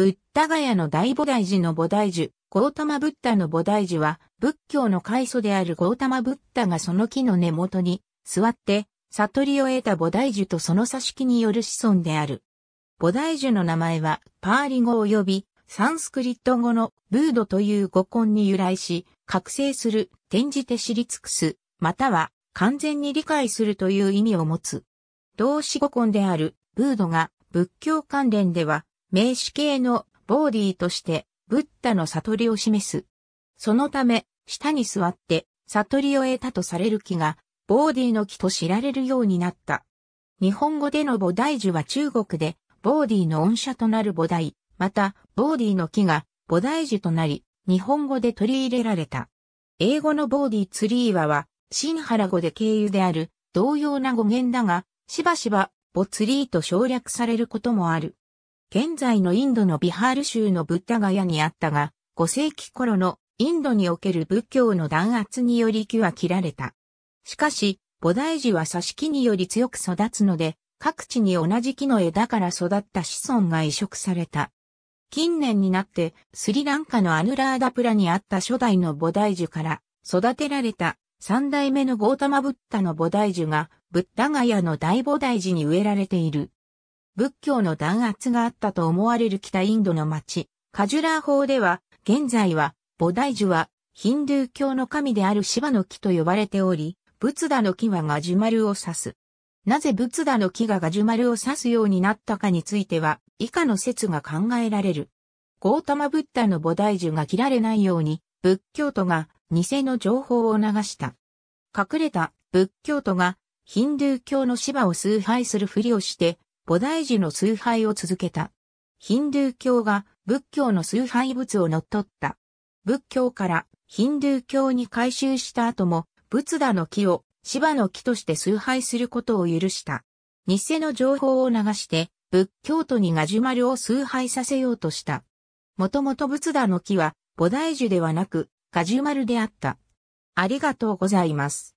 ブッダガヤの大菩提寺の菩提樹、ゴータマブッダの菩提樹は、仏教の開祖であるゴータマブッダがその木の根元に座って、悟りを得た菩提樹とその差し木による子孫である。菩提樹の名前は、パーリ語及び、サンスクリット語のブードという語根に由来し、覚醒する、転じて知り尽くす、または完全に理解するという意味を持つ。動詞語根であるブードが仏教関連では名詞形のボーディーとしてブッダの悟りを示す。そのため、下に座って悟りを得たとされる木が、ボーディーの木と知られるようになった。日本語での菩提樹は中国で、ボーディーの恩赦となる菩提、また、ボーディーの木が菩提樹となり、日本語で取り入れられた。英語のボーディーツリーはは、新原語で経由である、同様な語源だが、しばしば、ボツリーと省略されることもある。現在のインドのビハール州のブッダガヤにあったが、5世紀頃のインドにおける仏教の弾圧により木は切られた。しかし、菩提寺は挿し木により強く育つので、各地に同じ木の枝から育った子孫が移植された。近年になって、スリランカのアヌラーダプラにあった初代の菩提寺から育てられた三代目のゴータマブッダの菩提寺が、ブッダガヤの大菩提寺に植えられている。仏教の弾圧があったと思われる北インドの町、カジュラー法では、現在は、菩提樹は、ヒンドゥー教の神であるシバの木と呼ばれており、仏陀の木はガジュマルを指す。なぜ仏陀の木がガジュマルを指すようになったかについては、以下の説が考えられる。ゴータマブッダの菩提樹が切られないように、仏教徒が偽の情報を流した。隠れた仏教徒がヒンドゥー教の芝を崇拝するふりをして菩提寺の崇拝を続けた。ヒンドゥー教が仏教の崇拝物を乗っ取った。仏教からヒンドゥー教に改宗した後も、仏陀の木を芝の木として崇拝することを許した。偽の情報を流して、仏教徒にガジュマルを崇拝させようとした。もともと仏陀の木は菩提樹ではなく、ガジュマルであった。ありがとうございます。